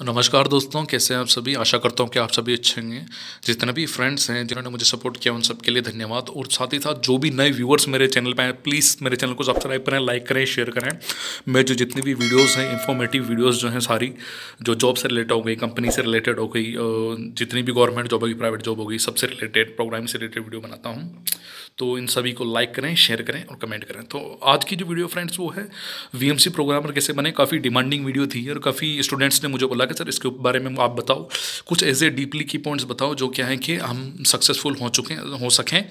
नमस्कार दोस्तों कैसे हैं आप सभी आशा करता हूँ कि आप सभी अच्छे होंगे जितने भी फ्रेंड्स हैं जिन्होंने मुझे सपोर्ट किया उन सबके लिए धन्यवाद और साथ ही साथ जो भी नए व्यूअर्स मेरे चैनल पर हैं प्लीज़ मेरे चैनल को सब्सक्राइब करें लाइक करें शेयर करें मैं जो जितनी भी वीडियोज़ हैं इन्फॉर्मेटिव वीडियोज़ जो हैं सारी जो जॉब से रिलेटेड हो गई कंपनी से रिलेटेड हो गई जितनी भी गवर्नमेंट जॉब होगी प्राइवेट जॉब होगी सबसे रिलेटेड प्रोग्राम से रिलेटेड वीडियो बनाता हूँ तो इन सभी को लाइक करें शेयर करें और कमेंट करें तो आज की जो वीडियो फ्रेंड्स वो है वी प्रोग्रामर कैसे बने काफ़ी डिमांडिंग वीडियो थी और काफ़ी स्टूडेंट्स ने मुझे बोला बोला कि सर इसके बारे में आप बताओ कुछ ऐसे डीपली की पॉइंट्स बताओ जो क्या है कि हम सक्सेसफुल हो चुके हो सकें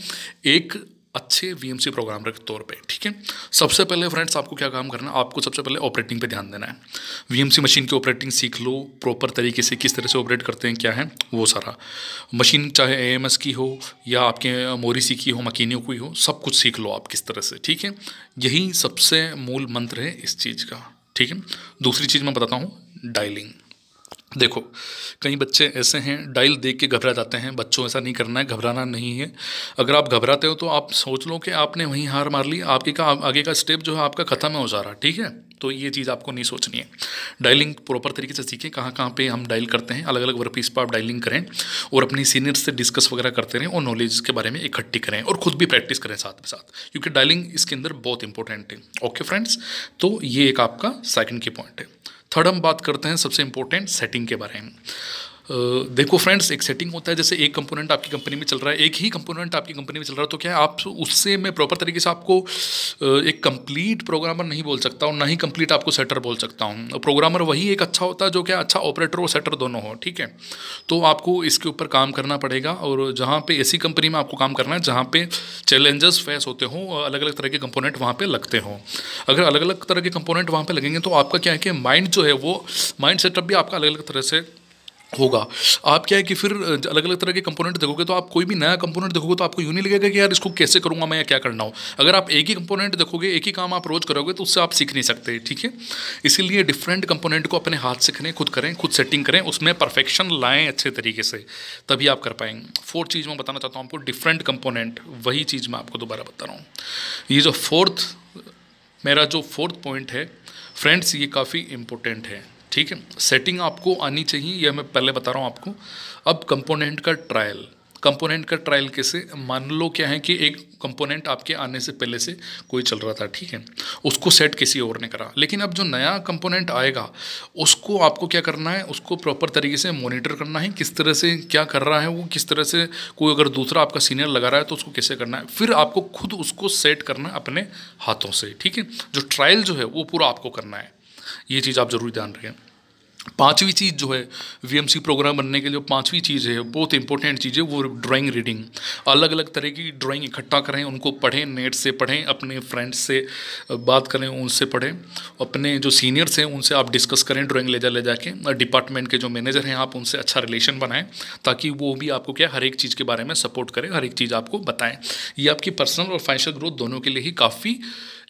एक अच्छे वी प्रोग्रामर के तौर पे ठीक है सबसे पहले फ्रेंड्स आपको क्या काम करना है आपको सबसे पहले ऑपरेटिंग पे ध्यान देना है वी मशीन की ऑपरेटिंग सीख लो प्रॉपर तरीके से किस तरह से ऑपरेट करते हैं क्या है वो सारा मशीन चाहे ए की हो या आपके मोरीसी की हो मकीनियों की हो सब कुछ सीख लो आप किस तरह से ठीक है यही सबसे मूल मंत्र है इस चीज़ का ठीक है दूसरी चीज़ मैं बताता हूँ डायलिंग देखो कई बच्चे ऐसे हैं डायल देख के घबरा जाते हैं बच्चों ऐसा नहीं करना है घबराना नहीं है अगर आप घबराते हो तो आप सोच लो कि आपने वहीं हार मार ली आपके का आगे का स्टेप जो है आपका ख़त्म हो जा रहा ठीक है तो ये चीज़ आपको नहीं सोचनी है डायलिंग प्रॉपर तरीके से सीखें कहाँ कहाँ पे हम डायल करते हैं अलग अलग वर्क पीस पर आप डायलिंग करें और अपनी सीनियर से डिस्कस वगैरह करते रहें और नॉलेज के बारे में इकट्ठी करें और खुद भी प्रैक्टिस करें साथ में साथ क्योंकि डायलिंग इसके अंदर बहुत इंपॉर्टेंट है ओके फ्रेंड्स तो ये एक आपका सेकंड की पॉइंट है थर्ड हम बात करते हैं सबसे इंपॉर्टेंट सेटिंग के बारे में देखो फ्रेंड्स एक सेटिंग होता है जैसे एक कंपोनेंट आपकी कंपनी में चल रहा है एक ही कंपोनेंट आपकी कंपनी में चल रहा है तो क्या है आप उससे मैं प्रॉपर तरीके से आपको एक कंप्लीट प्रोग्रामर नहीं बोल सकता हूँ ना ही कंप्लीट आपको सेटर बोल सकता हूँ प्रोग्रामर वही एक अच्छा होता है जो क्या अच्छा ऑपरेटर और सेटर दोनों हो ठीक है तो आपको इसके ऊपर काम करना पड़ेगा और जहाँ पर ऐसी कंपनी में आपको काम करना है जहाँ पर चैलेंजेस फेस होते हों अलग अलग तरह के कंपोनेंट वहाँ पर लगते हों अगर अलग अलग तरह के कंपोनेंट वहाँ पर लगेंगे तो आपका क्या है कि माइंड जो है वो माइंड सेटअप भी आपका अलग अलग तरह से होगा आप क्या है कि फिर अलग अलग तरह के कंपोनेंट देखोगे तो आप कोई भी नया कंपोनेंट देखोगे तो आपको यूँ नहीं लगेगा कि यार इसको कैसे करूँगा मैं या क्या करना हो अगर आप एक ही कंपोनेंट देखोगे एक ही काम आप रोज करोगे तो उससे आप सीख नहीं सकते ठीक है इसीलिए डिफरेंट कंपोनेंट को अपने हाथ से करें खुद करें खुद सेटिंग करें उसमें परफेक्शन लाएँ अच्छे तरीके से तभी आप कर पाएंगे फोर्थ चीज़ मैं बताना चाहता हूँ आपको डिफरेंट कंपोनेंट वही चीज़ मैं आपको दोबारा बता रहा हूँ ये जो फोर्थ मेरा जो फोर्थ पॉइंट है फ्रेंड्स ये काफ़ी इम्पोर्टेंट है ठीक है सेटिंग आपको आनी चाहिए यह मैं पहले बता रहा हूँ आपको अब कंपोनेंट का ट्रायल कंपोनेंट का ट्रायल कैसे मान लो क्या है कि एक कंपोनेंट आपके आने से पहले से कोई चल रहा था ठीक है उसको सेट किसी और ने करा लेकिन अब जो नया कंपोनेंट आएगा उसको आपको क्या करना है उसको प्रॉपर तरीके से मॉनिटर करना है किस तरह से क्या कर रहा है वो किस तरह से कोई अगर दूसरा आपका सीनियर लगा रहा है तो उसको कैसे करना है फिर आपको खुद उसको सेट करना है अपने हाथों से ठीक है जो ट्रायल जो है वो पूरा आपको करना है ये चीज़ आप ज़रूर ध्यान रखें पांचवी चीज़ जो है वीएमसी प्रोग्राम बनने के लिए पांचवी चीज़ है बहुत इंपॉर्टेंट चीज़ है वो ड्राइंग रीडिंग अलग अलग तरह की ड्राइंग इकट्ठा करें उनको पढ़ें नेट से पढ़ें अपने फ्रेंड्स से बात करें उनसे पढ़ें अपने जो सीनियर्स हैं उनसे आप डिस्कस करें ड्राइंग ले जा ले जाके डिपार्टमेंट के जो मैनेजर हैं आप उनसे अच्छा रिलेशन बनाएं ताकि वो भी आपको क्या हर एक चीज़ के बारे में सपोर्ट करें हर एक चीज़ आपको बताएँ ये आपकी पर्सनल और फाइनेंशियल ग्रोथ दोनों के लिए ही काफ़ी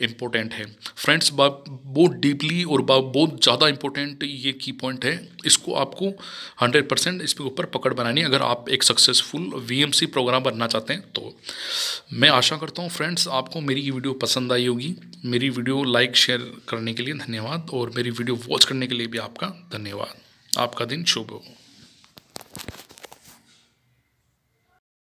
इम्पोर्टेंट है फ्रेंड्स बहुत डीपली और बहुत ज़्यादा इम्पोर्टेंट ये की पॉइंट है इसको आपको हंड्रेड परसेंट इसके ऊपर पकड़ बनानी अगर आप एक सक्सेसफुल वी प्रोग्राम बनना चाहते हैं तो मैं आशा करता हूँ फ्रेंड्स आपको मेरी ये वीडियो पसंद आई होगी मेरी वीडियो लाइक शेयर करने के लिए धन्यवाद और मेरी वीडियो वॉच करने के लिए भी आपका धन्यवाद आपका दिन शुभ हो